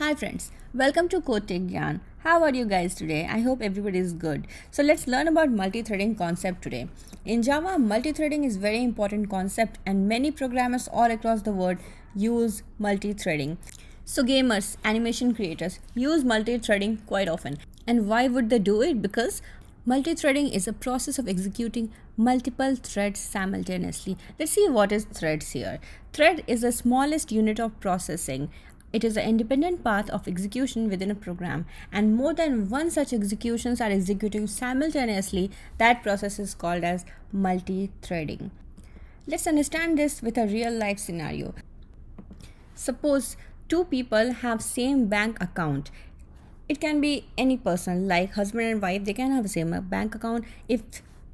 Hi friends, welcome to Kotek Gyan. How are you guys today? I hope everybody is good. So let's learn about multi-threading concept today. In Java, multi-threading is very important concept and many programmers all across the world use multi-threading. So gamers, animation creators use multi-threading quite often. And why would they do it? Because Multi-threading is a process of executing multiple threads simultaneously. Let's see what is threads here. Thread is the smallest unit of processing it is an independent path of execution within a program and more than one such executions are executing simultaneously. That process is called as multi-threading. Let's understand this with a real life scenario. Suppose two people have same bank account it can be any person like husband and wife they can have same bank account if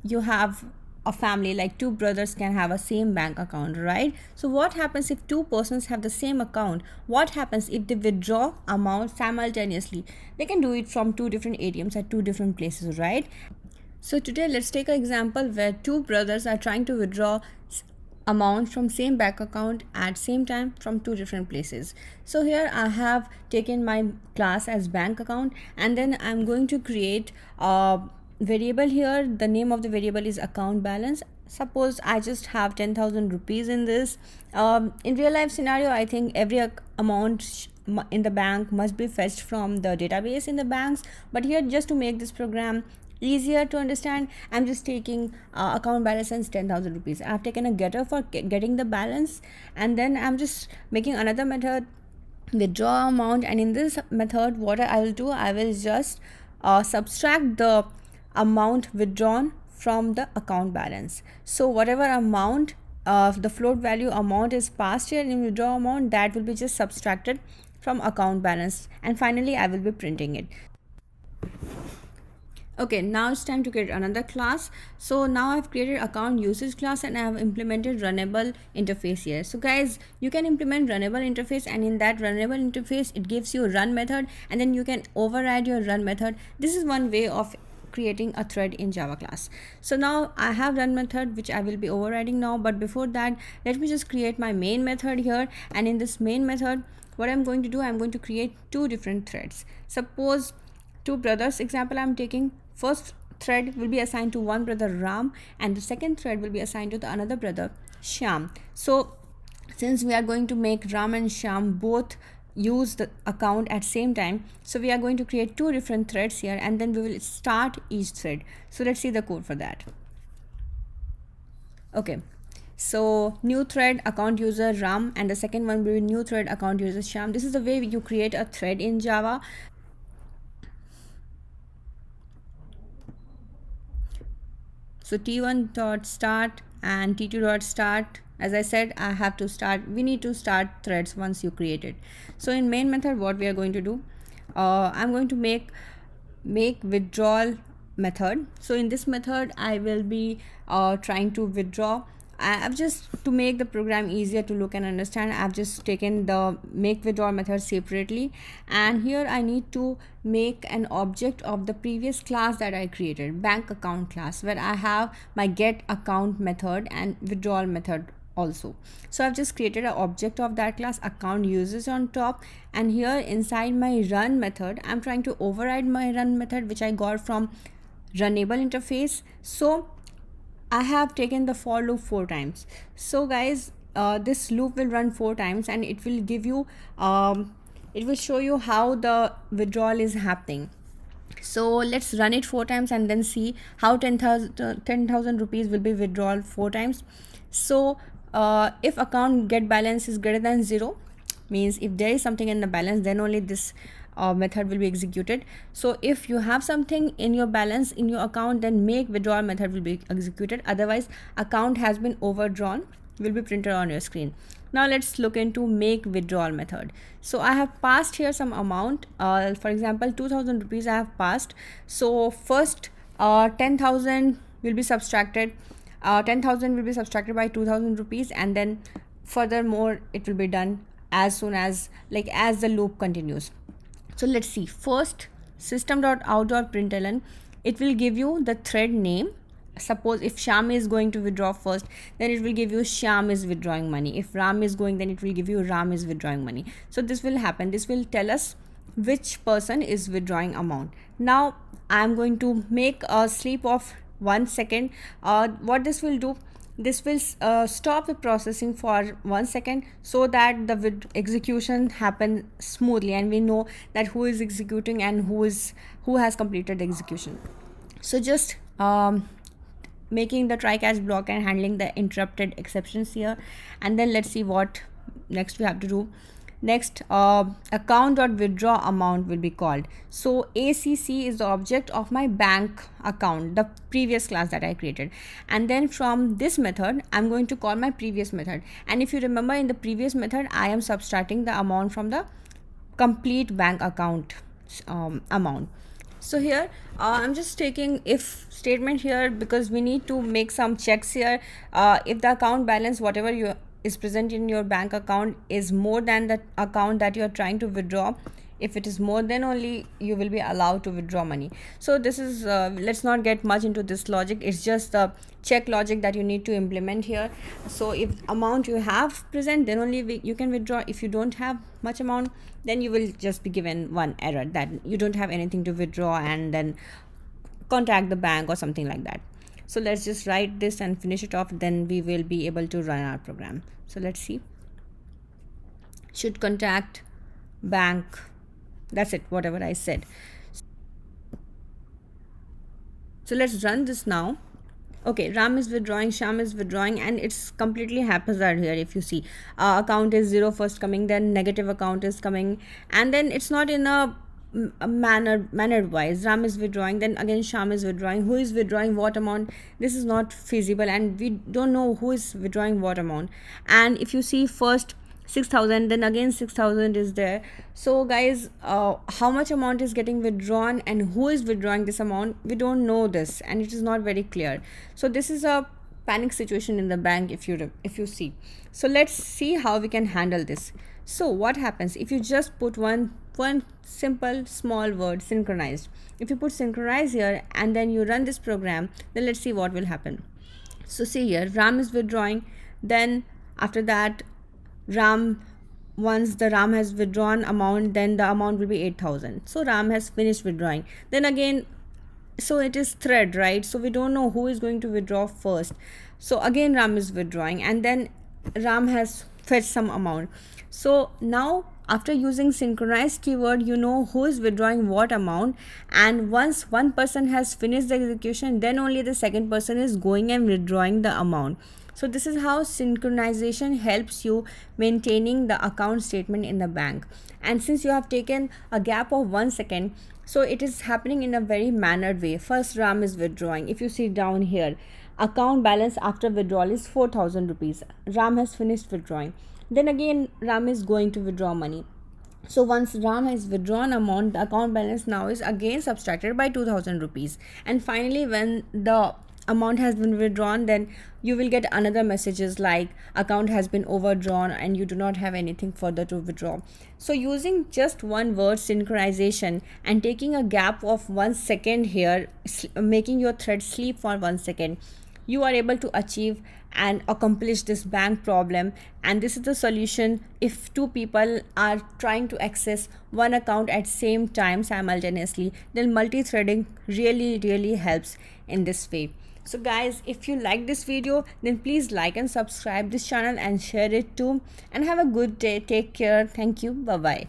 you have a family like two brothers can have a same bank account right so what happens if two persons have the same account what happens if they withdraw amount simultaneously they can do it from two different atms at two different places right so today let's take an example where two brothers are trying to withdraw amount from same bank account at same time from two different places so here i have taken my class as bank account and then i'm going to create a uh, variable here the name of the variable is account balance suppose i just have 10000 rupees in this um, in real life scenario i think every amount in the bank must be fetched from the database in the banks but here just to make this program easier to understand i'm just taking uh, account balance as 10000 rupees i've taken a getter for getting the balance and then i'm just making another method withdraw amount and in this method what i will do i will just uh, subtract the amount withdrawn from the account balance. So whatever amount of uh, the float value amount is passed here in withdraw amount that will be just subtracted from account balance and finally I will be printing it. Okay, now it's time to create another class. So now I've created account usage class and I have implemented runnable interface here. So guys, you can implement runnable interface and in that runnable interface, it gives you run method and then you can override your run method. This is one way of creating a thread in Java class. So now I have run method which I will be overriding now but before that let me just create my main method here and in this main method what I'm going to do I'm going to create two different threads. Suppose two brothers example I'm taking first thread will be assigned to one brother Ram and the second thread will be assigned to the another brother Sham. So since we are going to make Ram and Sham both use the account at same time so we are going to create two different threads here and then we will start each thread so let's see the code for that okay so new thread account user ram and the second one will be new thread account user sham this is the way you create a thread in java So t1 dot start and t2 dot start as I said I have to start we need to start threads once you create it. So in main method what we are going to do uh, I'm going to make make withdrawal method. So in this method I will be uh, trying to withdraw I've just to make the program easier to look and understand I've just taken the make withdraw method separately and here I need to make an object of the previous class that I created bank account class where I have my get account method and withdrawal method also so I've just created an object of that class account users on top and here inside my run method I'm trying to override my run method which I got from runnable interface so I have taken the for loop four times. So guys, uh, this loop will run four times and it will give you, um, it will show you how the withdrawal is happening. So let's run it four times and then see how 10,000 10, uh, rupees will be withdrawn four times. So uh, if account get balance is greater than zero, means if there is something in the balance then only this uh, method will be executed so if you have something in your balance in your account then make withdrawal method will be executed otherwise account has been overdrawn will be printed on your screen now let's look into make withdrawal method so i have passed here some amount uh, for example 2000 rupees i have passed so first uh, 10000 will be subtracted uh, 10000 will be subtracted by 2000 rupees and then furthermore it will be done as soon as like as the loop continues so let's see first system.out.println it will give you the thread name suppose if Sham is going to withdraw first then it will give you Sham is withdrawing money if Ram is going then it will give you Ram is withdrawing money so this will happen this will tell us which person is withdrawing amount now I am going to make a sleep of one second uh, what this will do this will uh, stop the processing for one second so that the execution happen smoothly and we know that who is executing and who is who has completed the execution so just um, making the try catch block and handling the interrupted exceptions here and then let's see what next we have to do next uh, account dot withdraw amount will be called so acc is the object of my bank account the previous class that i created and then from this method i'm going to call my previous method and if you remember in the previous method i am subtracting the amount from the complete bank account um, amount so here uh, i'm just taking if statement here because we need to make some checks here uh, if the account balance whatever you is present in your bank account is more than the account that you are trying to withdraw if it is more than only you will be allowed to withdraw money so this is uh, let's not get much into this logic it's just the check logic that you need to implement here so if amount you have present then only we, you can withdraw if you don't have much amount then you will just be given one error that you don't have anything to withdraw and then contact the bank or something like that so let's just write this and finish it off then we will be able to run our program so let's see should contact bank that's it whatever i said so let's run this now okay ram is withdrawing sham is withdrawing and it's completely haphazard here if you see uh, account is zero first coming then negative account is coming and then it's not in a manner manner wise ram is withdrawing then again sham is withdrawing who is withdrawing what amount this is not feasible and we don't know who is withdrawing what amount and if you see first 6000 then again 6000 is there so guys uh, how much amount is getting withdrawn and who is withdrawing this amount we don't know this and it is not very clear so this is a panic situation in the bank if you if you see so let's see how we can handle this so what happens if you just put one one simple small word synchronized if you put synchronize here and then you run this program then let's see what will happen so see here ram is withdrawing then after that ram once the ram has withdrawn amount then the amount will be 8000 so ram has finished withdrawing then again so it is thread right so we don't know who is going to withdraw first so again ram is withdrawing and then ram has fetched some amount so now after using synchronized keyword, you know who is withdrawing what amount and once one person has finished the execution, then only the second person is going and withdrawing the amount. So this is how synchronization helps you maintaining the account statement in the bank. And since you have taken a gap of one second, so it is happening in a very mannered way. First Ram is withdrawing. If you see down here, Account balance after withdrawal is 4000 rupees. Ram has finished withdrawing. Then again, Ram is going to withdraw money. So once Ram has withdrawn amount, the account balance now is again subtracted by 2000 rupees. And finally, when the amount has been withdrawn, then you will get another messages like account has been overdrawn and you do not have anything further to withdraw. So using just one word synchronization and taking a gap of one second here, making your thread sleep for one second you are able to achieve and accomplish this bank problem and this is the solution if two people are trying to access one account at same time simultaneously then multi-threading really really helps in this way so guys if you like this video then please like and subscribe this channel and share it too and have a good day take care thank you bye bye